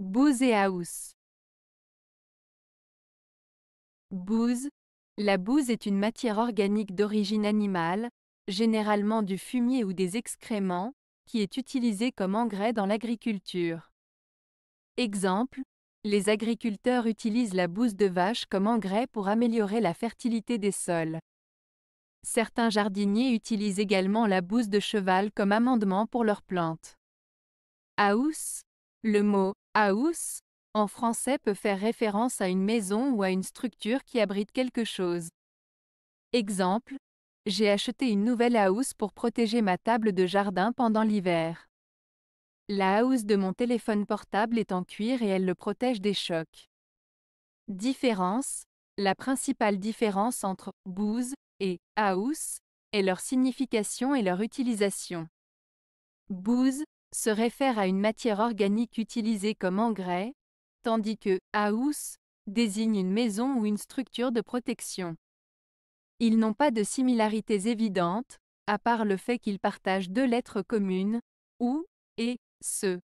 et Bouzehaus. Bouse. La bouse est une matière organique d'origine animale, généralement du fumier ou des excréments, qui est utilisée comme engrais dans l'agriculture. Exemple, les agriculteurs utilisent la bouse de vache comme engrais pour améliorer la fertilité des sols. Certains jardiniers utilisent également la bouse de cheval comme amendement pour leurs plantes. House, le mot House, en français peut faire référence à une maison ou à une structure qui abrite quelque chose. Exemple, j'ai acheté une nouvelle house pour protéger ma table de jardin pendant l'hiver. La house de mon téléphone portable est en cuir et elle le protège des chocs. Différence La principale différence entre bouse et house est leur signification et leur utilisation. Bouse se réfère à une matière organique utilisée comme engrais, tandis que house désigne une maison ou une structure de protection. Ils n'ont pas de similarités évidentes, à part le fait qu'ils partagent deux lettres communes, ou et ce ».